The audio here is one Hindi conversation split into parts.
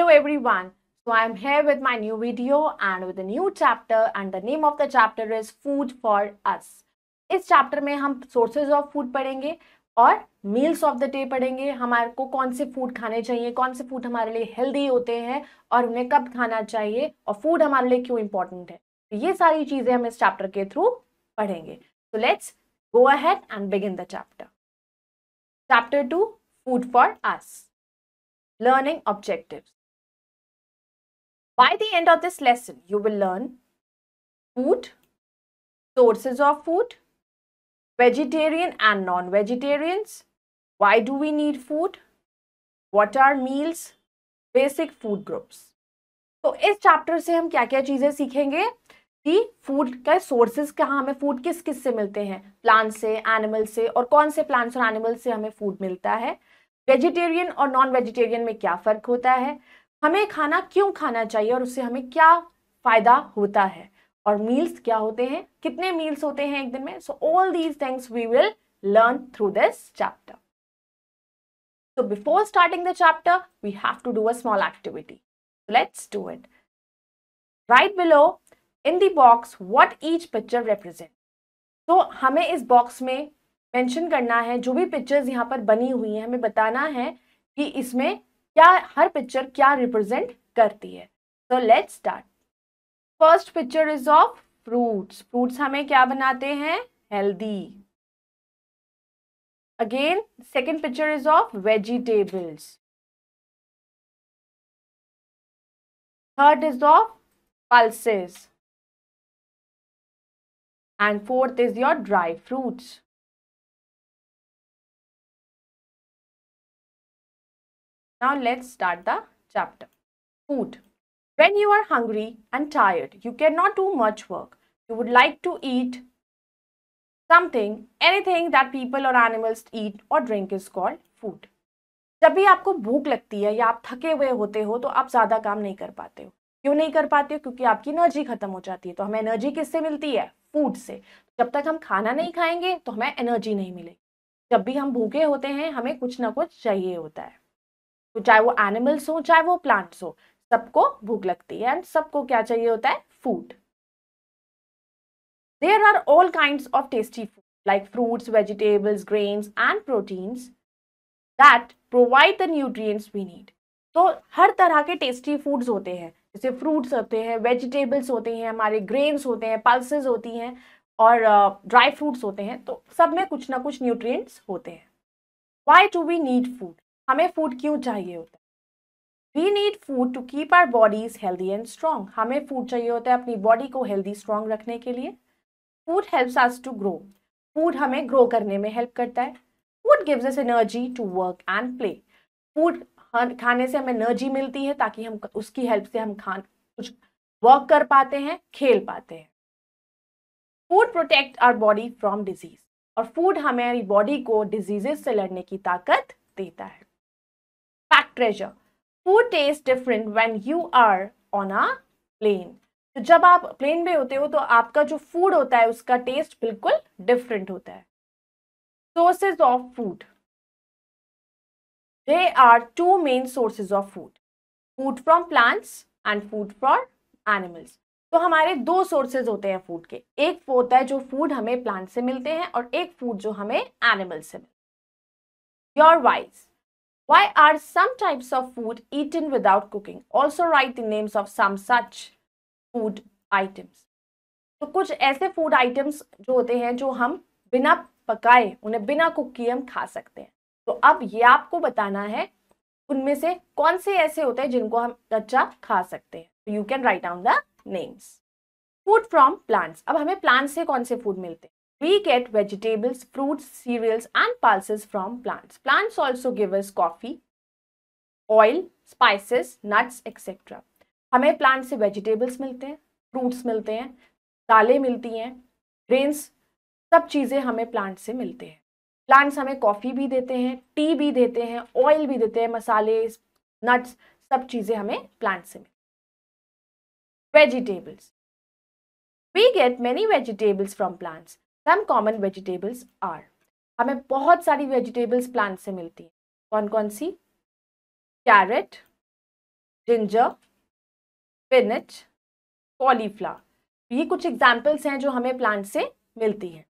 hello everyone so i am here with my new video and with a new chapter and the name of the chapter is food for us इस चैप्टर में हम सोर्सेज ऑफ फूड पढ़ेंगे और मील्स ऑफ द डे पढ़ेंगे हमारे को कौन से फूड खाने चाहिए कौन से फूड हमारे लिए हेल्दी होते हैं और उन्हें कब खाना चाहिए और फूड हमारे लिए क्यों इम्पोर्टेंट है तो ये सारी चीजें हम इस चैप्टर के थ्रू पढ़ेंगे तो let's go ahead and begin the chapter chapter two food for us learning objectives By the end of this lesson, you will learn food, sources of food, vegetarian and non-vegetarians, why do we need food, what are meals, basic food groups तो इस चैप्टर से हम क्या क्या चीज़ें सीखेंगे कि फूड का सोर्सेज कहाँ हमें फूड किस किस से मिलते हैं प्लांट से एनिमल से और कौन से प्लांट्स और एनिमल से हमें फूड मिलता है वेजिटेरियन और नॉन वेजिटेरियन में क्या फ़र्क होता है हमें खाना क्यों खाना चाहिए और उससे हमें क्या फ़ायदा होता है और मील्स क्या होते हैं कितने मील्स होते हैं एक दिन में so all these things we will learn through this chapter So before starting the chapter we have to do a small activity let's do it write below in the box what each picture represent तो हमें इस बॉक्स में मेंशन करना है जो भी पिक्चर्स यहाँ पर बनी हुई हैं हमें बताना है कि इसमें क्या हर पिक्चर क्या रिप्रेजेंट करती है तो let's start first picture is of fruits fruits हमें क्या बनाते हैं healthy again second picture is of vegetables third is of pulses and fourth is your dry fruits Now let's start the chapter. Food. When you are hungry and tired, you cannot do much work. You would like to eat something, anything that people or animals eat or drink is called food. जब भी आपको भूख लगती है या आप थके हुए होते हो तो आप ज़्यादा काम नहीं कर पाते हो क्यों नहीं कर पाते हो क्योंकि आपकी एनर्जी खत्म हो जाती है तो हमें एनर्जी किससे मिलती है फूड से जब तक हम खाना नहीं खाएंगे तो हमें एनर्जी नहीं मिलेगी जब भी हम भूखे होते हैं हमें कुछ ना कुछ चाहिए होता है तो चाहे वो एनिमल्स हो चाहे वो प्लांट्स हो सबको भूख लगती है एंड सबको क्या चाहिए होता है food there are all kind of tasty food like fruits vegetables grains and proteins that provide the nutrients we need तो हर तरह के टेस्टी फूड्स होते हैं जैसे फ्रूट्स होते हैं वेजिटेबल्स होते हैं हमारे ग्रेन्स होते हैं पल्सेज होती हैं और ड्राई uh, फ्रूट्स होते हैं तो सब में कुछ ना कुछ न्यूट्रिएंट्स होते हैं why do we need food हमें फूड क्यों चाहिए होता है we need food to keep our bodies healthy and strong हमें फूड चाहिए होता है अपनी बॉडी को हेल्दी स्ट्रांग रखने के लिए food helps us to grow food हमें ग्रो करने में हेल्प करता है food gives us energy to work and play food खाने से हमें एनर्जी मिलती है ताकि हम उसकी हेल्प से हम खान कुछ वर्क कर पाते हैं खेल पाते हैं food protect our body from disease और फूड हमारी बॉडी को डिजीजेस से लड़ने की ताकत देता है fact treasure food taste different when you are on a plane तो जब आप प्लेन में होते हो तो आपका जो फूड होता है उसका टेस्ट बिल्कुल डिफरेंट होता है sources of food they are two main sources of food food from plants and food for animals तो हमारे दो सोर्सेज होते हैं फूड के एक होता है जो फूड हमें प्लांट से मिलते हैं और एक फूड जो हमें एनिमल से मिलते your wise Why are some types of food eaten without cooking? Also write the names of some such food items. तो कुछ ऐसे फूड आइटम्स जो होते हैं जो हम बिना पकाए उन्हें बिना कुक किए हम खा सकते हैं तो अब ये आपको बताना है उनमें से कौन से ऐसे होते हैं जिनको हम कच्चा खा सकते हैं you can write down the names food from plants अब हमें प्लांट्स से कौन से फूड मिलते हैं We get vegetables, fruits, cereals and pulses from plants. Plants also give us coffee, oil spices nuts etcetera हमें प्लांट से वेजिटेबल्स मिलते हैं फ्रूट्स मिलते हैं दालें मिलती हैं ग्रेन्स सब चीज़ें हमें प्लांट से मिलते हैं प्लांट्स हमें कॉफ़ी भी देते हैं टी भी देते हैं ऑयल भी देते हैं मसाले नट्स सब चीज़ें हमें प्लांट से मिलती vegetables we get many vegetables from plants some common vegetables are हमें बहुत सारी वेजिटेबल्स प्लांट से मिलती हैं कौन कौन सी कैरेट जिंजर पिनच कॉलीफ्लावर ये कुछ एग्जाम्पल्स हैं जो हमें प्लांट से मिलती हैं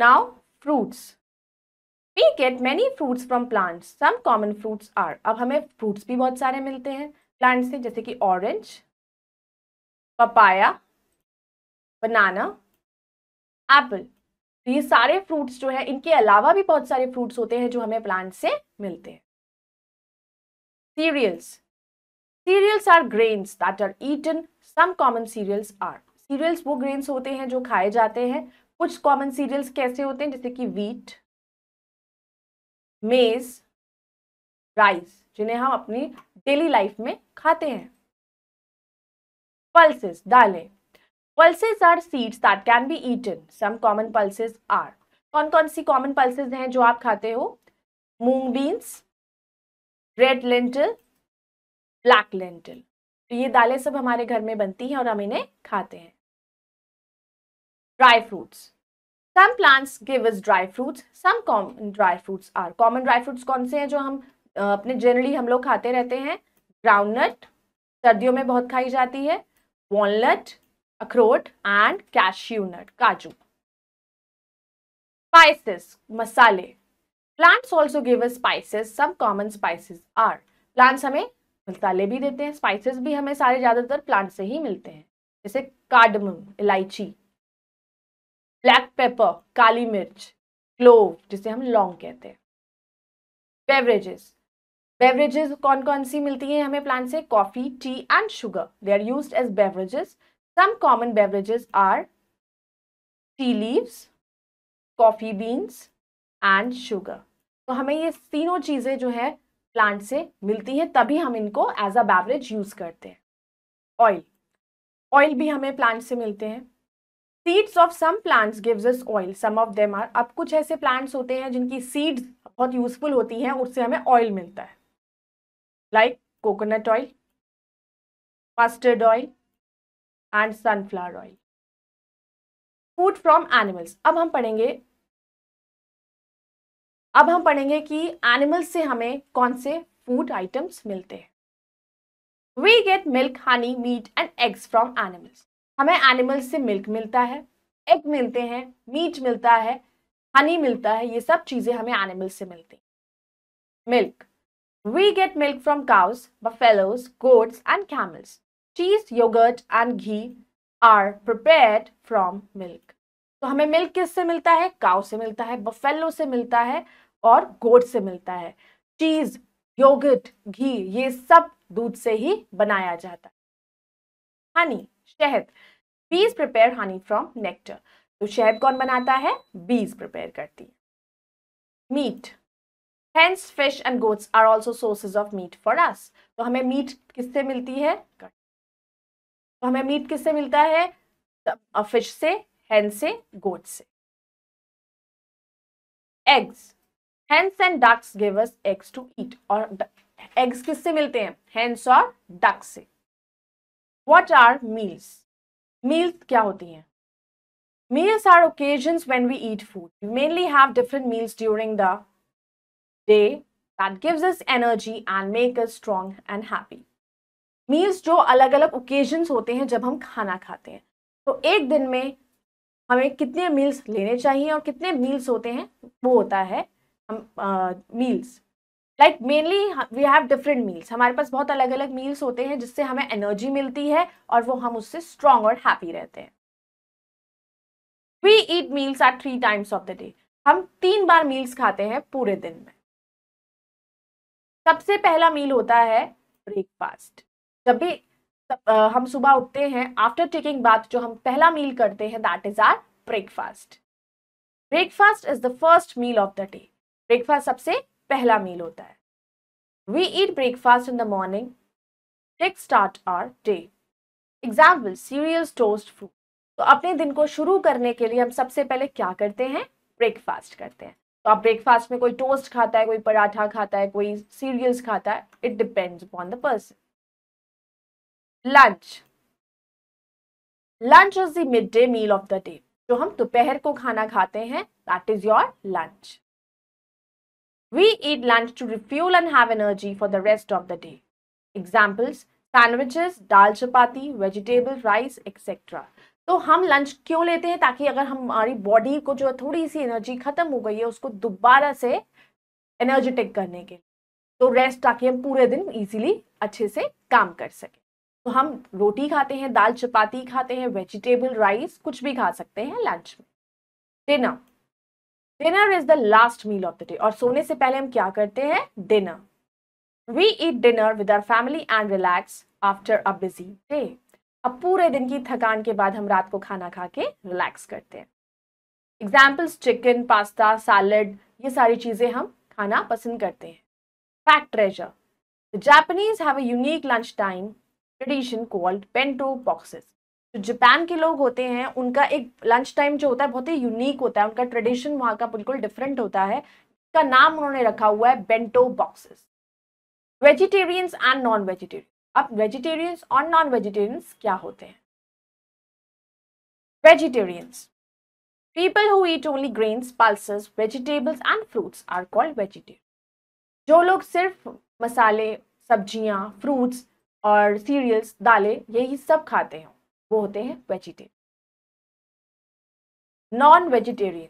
now fruits we get many fruits from plants some common fruits are अब हमें फ्रूट्स भी बहुत सारे मिलते हैं प्लांट से जैसे कि ऑरेंज पपाया बनाना एप्पल तो ये सारे फ्रूट्स जो है इनके अलावा भी बहुत सारे फ्रूट्स होते हैं जो हमें प्लांट से मिलते हैं cereals cereals are grains that are eaten some common cereals are cereals वो ग्रेन्स होते हैं जो खाए जाते हैं कुछ कॉमन सीरियल्स कैसे होते हैं जैसे कि वीट मेज राइस जिन्हें हम अपनी डेली लाइफ में खाते हैं पल्सेस दालें pulses are seeds that can be eaten some common pulses are कौन कौन सी कॉमन पल्सेज हैं जो आप खाते हो moong beans red lentil black lentil तो ये दालें सब हमारे घर में बनती हैं और हम इन्हें खाते हैं dry fruits some plants give us dry fruits some common dry fruits are common dry fruits कौन से हैं जो हम अपने जनरली हम लोग खाते रहते हैं ग्राउंडनट सर्दियों में बहुत खाई जाती है वॉलनट अखरोट एंड कैश्यू नट काजू स्पाइसेस मसाले plants also give spices some common spices are plants हमें मसाले भी देते हैं स्पाइसेस भी हमें सारे ज्यादातर प्लांट से ही मिलते हैं जैसे कार्डम इलायची ब्लैक पेपर काली मिर्च क्लोव जिसे हम लौंग कहते हैं बेवरेजेस बेवरेजेस कौन कौन सी मिलती हैं हमें प्लांट से coffee tea and sugar they are use as beverages Some common beverages are tea leaves, coffee beans and sugar. तो हमें ये तीनों चीज़ें जो है प्लांट से मिलती हैं तभी हम इनको एज अ बेवरेज यूज़ करते हैं ऑयल ऑयल भी हमें प्लांट से मिलते हैं seeds of some plants gives us oil some of them are अब कुछ ऐसे प्लांट्स होते हैं जिनकी सीड्स बहुत यूजफुल होती हैं उससे हमें ऑयल मिलता है like coconut oil mustard oil and sunflower oil food from animals अब हम पढ़ेंगे अब हम पढ़ेंगे कि एनिमल्स से हमें कौन से फूड आइटम्स मिलते हैं we get milk honey meat and eggs from animals हमें एनिमल्स से मिल्क मिलता है एग मिलते हैं मीट मिलता है हनी मिलता है ये सब चीज़ें हमें एनिमल्स से मिलती हैं milk we get milk from cows buffaloes goats and camels cheese yogurt and ghee are prepare from milk तो हमें मिल्क किससे मिलता है काउ से मिलता है बफेलो से मिलता है और गोट से मिलता है चीज योगर्ट घी ये सब दूध से ही बनाया जाता है हनी शहद बीज प्रिपेयर हनी फ्रॉम नेक्टर तो शहद कौन बनाता है बीज प्रिपेयर करती है meat hens fish and goats are also sources of meat for us तो हमें मीट किससे मिलती है तो हमें मीट किससे मिलता है फिश से हैं से गोट से eggs hens and ducks gives eggs to eat और एग्स किससे मिलते हैं हैंस और डक से वॉट आर मील्स मील्स क्या होती है meals are occasion when we eat food you mainly have different meals during the day that gives us energy and make us strong and happy meals जो अलग अलग ओकेजन्स होते हैं जब हम खाना खाते हैं तो एक दिन में हमें कितने मील्स लेने चाहिए और कितने मील्स होते हैं वो होता है हम meals like mainly we have different meals हमारे पास बहुत अलग अलग मील्स होते हैं जिससे हमें एनर्जी मिलती है और वो हम उससे स्ट्रांग और हैप्पी रहते हैं we eat meals are three times of the day हम तीन बार मील्स खाते हैं पूरे दिन में सबसे पहला मील होता है ब्रेकफास्ट जब भी तब, आ, हम सुबह उठते हैं आफ्टर टेकिंग बाथ जो हम पहला मील करते हैं that is our breakfast breakfast is the first meal of the day breakfast सबसे पहला मील होता है we eat breakfast in the morning take start our day example cereals toast fruit तो अपने दिन को शुरू करने के लिए हम सबसे पहले क्या करते हैं ब्रेकफास्ट करते हैं तो आप ब्रेकफास्ट में कोई टोस्ट खाता है कोई पराठा खाता है कोई सीरियल्स खाता है it depends upon the person lunch lunch is the mid day meal of the day जो हम दोपहर को खाना खाते हैं that is your lunch we eat lunch to refuel and have energy for the rest of the day examples sandwiches dal chapati vegetable rice etcetera तो हम लंच क्यों लेते हैं ताकि अगर हमारी बॉडी को जो थोड़ी सी एनर्जी खत्म हो गई है उसको दोबारा से एनर्जेटिक करने के लिए तो रेस्ट ताकि हम पूरे दिन इजीली अच्छे से काम कर सकें तो हम रोटी खाते हैं दाल चपाती खाते हैं वेजिटेबल राइस कुछ भी खा सकते हैं लंच में dinner dinner is the last meal of the day और सोने से पहले हम क्या करते हैं dinner we eat dinner with our family and relax after a busy day अब पूरे दिन की थकान के बाद हम रात को खाना खा के रिलैक्स करते हैं एग्जाम्पल्स चिकन पास्ता सैलड ये सारी चीज़ें हम खाना पसंद करते हैं fact treasure the Japanese have a unique lunch time tradition called bento boxes जो तो जापान के लोग होते हैं उनका एक लंच टाइम जो होता है बहुत ही यूनिक होता है उनका ट्रेडिशन वहाँ का बिल्कुल डिफरेंट होता है इसका नाम उन्होंने रखा हुआ है bento boxes vegetarians and non vegetarian अब वेजिटेरियंस और नॉन वेजिटेरियंस क्या होते हैं vegetarians people who eat only grains pulses vegetables and fruits are called vegetarian जो लोग सिर्फ मसाले सब्जियाँ फ्रूट्स और सीरियल्स दालें यही सब खाते हैं वो होते हैं vegetarian non vegetarian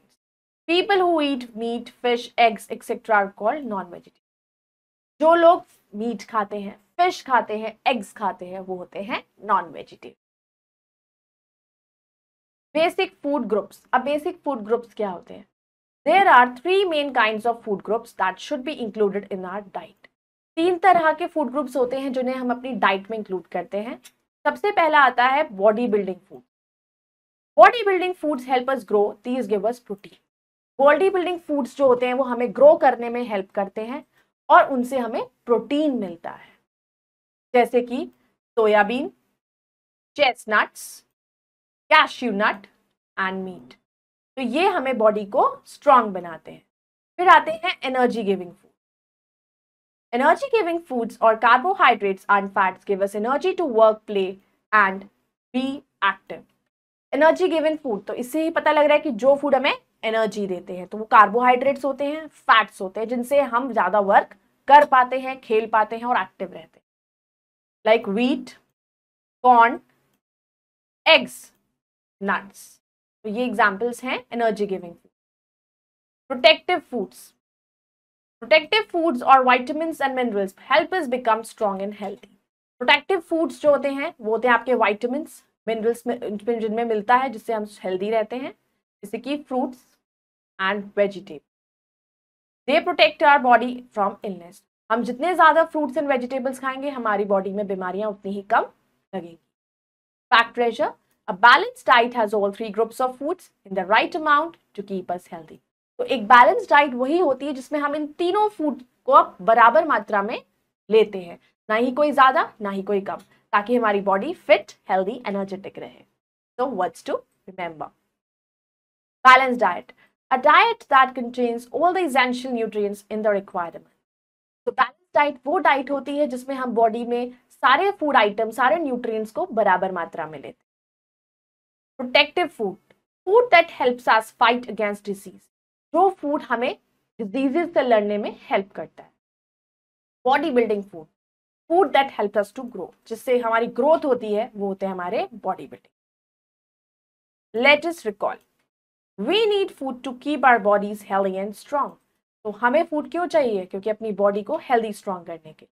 people who eat meat fish eggs etcetera are called non vegetarian जो लोग मीट खाते हैं फिश खाते हैं एग्स खाते हैं वो होते हैं non vegetarian basic food groups अब बेसिक फूड ग्रुप्स क्या होते हैं there are three main kind of food groups that should be included in our diet तीन तरह के फूड ग्रुप्स होते हैं जिन्हें हम अपनी डाइट में इंक्लूड करते हैं सबसे पहला आता है body building food body building foods help us grow these give us protein body building foods जो होते हैं वो हमें ग्रो करने में हेल्प करते हैं और उनसे हमें प्रोटीन मिलता है जैसे कि soybean chestnuts cashew nut and meat तो ये हमें बॉडी को स्ट्रांग बनाते हैं फिर आते हैं energy giving food Energy-giving foods or carbohydrates and fats give us energy to work, play and be active. Energy given food तो इससे ही पता लग रहा है कि जो फूड हमें एनर्जी देते हैं तो वो कार्बोहाइड्रेट्स होते हैं फैट्स होते हैं जिनसे हम ज़्यादा वर्क कर पाते हैं खेल पाते हैं और एक्टिव रहते हैं like wheat corn eggs nuts तो ये एग्जाम्पल्स हैं energy giving food protective foods protective foods और vitamin and minerals help us become strong and healthy protective foods जो होते हैं वो होते हैं आपके वाइटमिन मिनरल्स में जिनमें मिलता है जिससे हम हेल्दी रहते हैं जैसे कि fruits and vegetable they protect our body from illness हम जितने ज़्यादा फ्रूट्स एंड वेजिटेबल्स खाएंगे हमारी बॉडी में बीमारियां उतनी ही कम लगेंगी fact pressure a balance diet has all three groups of foods in the right amount to keep us healthy तो एक बैलेंस डाइट वही होती है जिसमें हम इन तीनों फूड को आप बराबर मात्रा में लेते हैं ना ही कोई ज़्यादा ना ही कोई कम ताकि हमारी बॉडी फिट हेल्दी एनर्जेटिक रहे So what's remember balance diet diet. A diet that contains all the essential nutrients in the requirement. तो बैलेंस डाइट वो डाइट होती है जिसमें हम बॉडी में सारे फूड आइटम सारे न्यूट्रिएंट्स को बराबर मात्रा में लेते हैं protective food food that helps us fight against disease जो फूड हमें डिजीजेस से लड़ने में हेल्प करता है body building food food that help us to grow जिससे हमारी ग्रोथ होती है वो होते हैं हमारे body building latest recall we need food to keep our bodies healthy and strong तो हमें फूड क्यों चाहिए क्योंकि अपनी बॉडी को हेल्दी स्ट्रांग करने के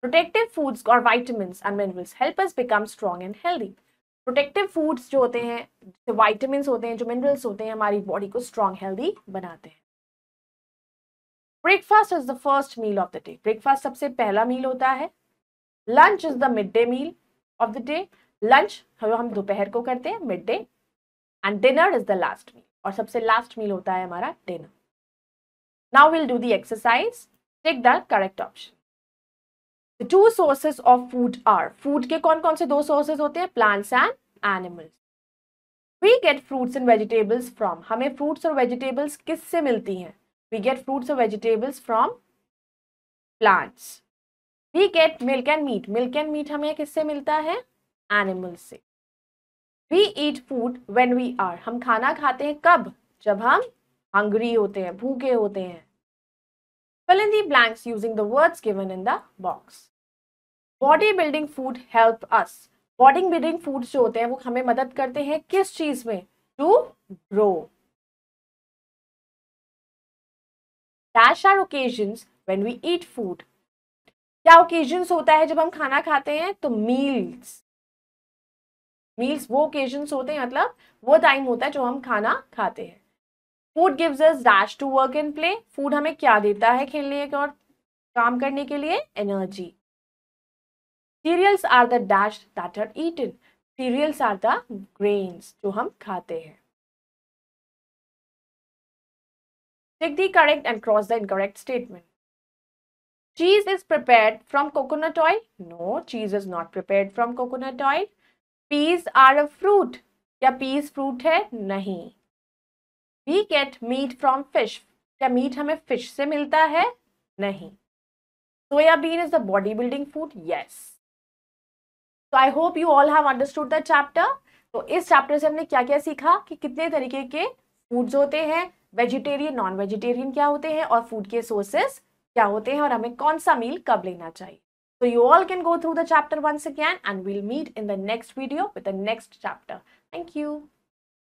प्रोटेक्टिव फूड्स और vitamin and minerals help us become strong and healthy protective foods जो होते हैं जो वाइटमिन होते हैं जो मिनरल्स होते हैं हमारी बॉडी को स्ट्रॉन्ग हेल्दी बनाते हैं breakfast is the first meal of the day breakfast सबसे पहला मील होता है lunch is the mid day meal of the day lunch हम दोपहर को करते हैं mid day and dinner is the last meal और सबसे लास्ट मील होता है हमारा dinner now will do the exercise take the correct option two sources of food are food के कौन कौन से दो सोर्सेज होते हैं plants and animals we get fruits and vegetables from हमें फ्रूट्स और वेजिटेबल्स किस से मिलती हैं वी गेट फ्रूट्स और vegetables from plants we get milk and meat milk and meat हमें किससे मिलता है एनिमल्स से we eat food when we are हम खाना खाते हैं कब जब हम हंगरी होते हैं भूखे होते हैं fill in the blanks using the words given in the box body building food help us body building food जो होते हैं वो हमें मदद करते हैं किस चीज में to grow dash are occasions when we eat food क्या ओकेजन्स होता है जब हम खाना खाते हैं तो मील्स मील्स वो ओकेजन्स होते हैं मतलब वो टाइम होता है जो हम खाना खाते हैं food gives us dash to work and play food हमें क्या देता है खेलने और काम करने के लिए energy cereals are the dash that are eaten. Cereals are the grains जो हम खाते हैं Check the correct and cross the incorrect statement. Cheese is prepared from coconut oil. No, cheese is not prepared from coconut oil. Peas are a fruit. क्या peas fruit है नहीं We get meat from fish. क्या meat हमें fish से मिलता है नहीं Soya bean is the bodybuilding food. Yes. तो I hope you all have understood the chapter तो इस चैप्टर से हमने क्या क्या सीखा कि कितने तरीके के फूड्स होते हैं वेजिटेरियन नॉन वेजिटेरियन क्या होते हैं और फूड के सोर्सेस क्या होते हैं और हमें कौन सा मील कब लेना चाहिए So you all can go through the chapter once again and we'll meet in the next video with the next chapter thank you